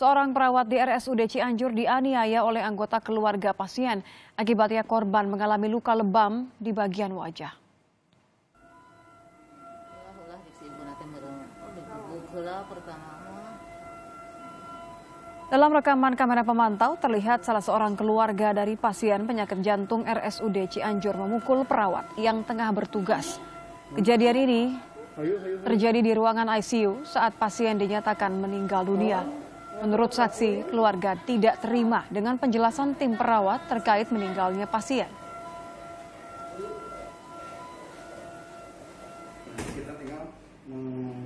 Seorang perawat di RSUD Cianjur dianiaya oleh anggota keluarga pasien. Akibatnya korban mengalami luka lebam di bagian wajah. Dalam rekaman kamera pemantau terlihat salah seorang keluarga dari pasien penyakit jantung RSUD Cianjur memukul perawat yang tengah bertugas. Kejadian ini terjadi di ruangan ICU saat pasien dinyatakan meninggal dunia. Menurut saksi, keluarga tidak terima dengan penjelasan tim perawat terkait meninggalnya pasien.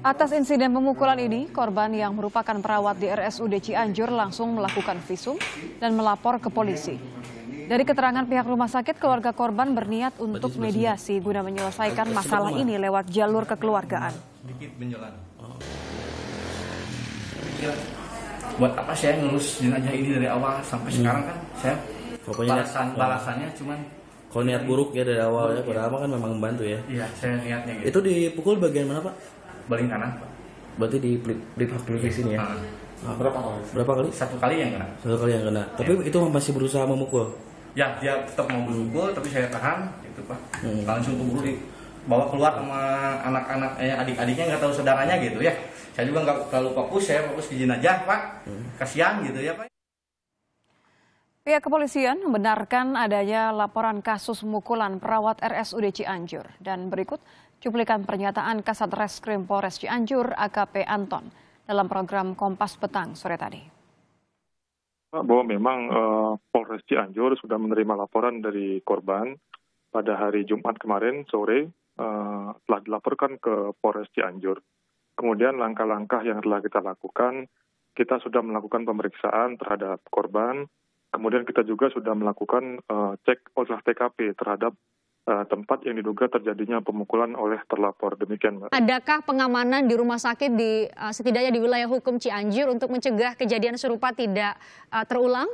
Atas insiden pemukulan ini, korban yang merupakan perawat di RSUD Cianjur langsung melakukan visum dan melapor ke polisi. Dari keterangan pihak rumah sakit, keluarga korban berniat untuk mediasi guna menyelesaikan masalah ini lewat jalur kekeluargaan buat apa saya ngurus jenazah ini dari awal sampai hmm. sekarang kan saya Pokoknya balasan ya. balasannya cuman kalau niat buruk ya dari awal ya, iya. padahal kan memang membantu ya. Iya, saya niatnya gitu. Itu dipukul bagian mana, Pak? Baling kanan, Pak. Berarti di pelip pelip ini ya. Nah, berapa kali? Berapa kali? Satu kali yang kena. Satu kali yang kena. Ya. Tapi itu masih berusaha memukul. Ya, dia tetap mau memukul, tapi saya tahan, itu Pak. Hmm. Langsung pukul di bawa keluar sama anak-anak eh, adik-adiknya nggak tahu saudaranya gitu ya saya juga nggak terlalu fokus saya fokus di jenazah pak kasihan gitu ya pak Pihak kepolisian membenarkan adanya laporan kasus mukulan perawat RSUD Cianjur. Dan berikut cuplikan pernyataan Kasat Reskrim Polres Cianjur AKP Anton dalam program Kompas Petang sore tadi. Bahwa memang uh, Polres Cianjur sudah menerima laporan dari korban pada hari Jumat kemarin sore uh, telah dilaporkan ke Polres Cianjur. Kemudian langkah-langkah yang telah kita lakukan, kita sudah melakukan pemeriksaan terhadap korban, kemudian kita juga sudah melakukan uh, cek olah TKP terhadap uh, tempat yang diduga terjadinya pemukulan oleh terlapor. Demikian, Mbak. Adakah pengamanan di rumah sakit di uh, setidaknya di wilayah hukum Cianjur untuk mencegah kejadian serupa tidak uh, terulang?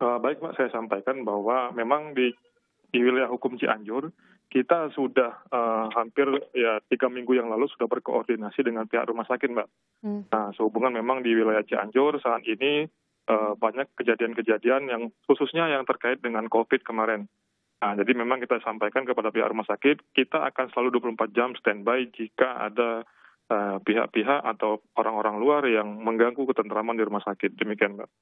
Uh, baik, Mbak, saya sampaikan bahwa memang di di wilayah hukum Cianjur kita sudah uh, hampir ya tiga minggu yang lalu sudah berkoordinasi dengan pihak rumah sakit mbak. Hmm. Nah sehubungan memang di wilayah Cianjur saat ini uh, banyak kejadian-kejadian yang khususnya yang terkait dengan COVID kemarin. Nah, jadi memang kita sampaikan kepada pihak rumah sakit, kita akan selalu 24 jam standby jika ada eh, pihak-pihak uh, atau orang-orang luar yang mengganggu ketentraman di rumah sakit. Demikian, Mbak.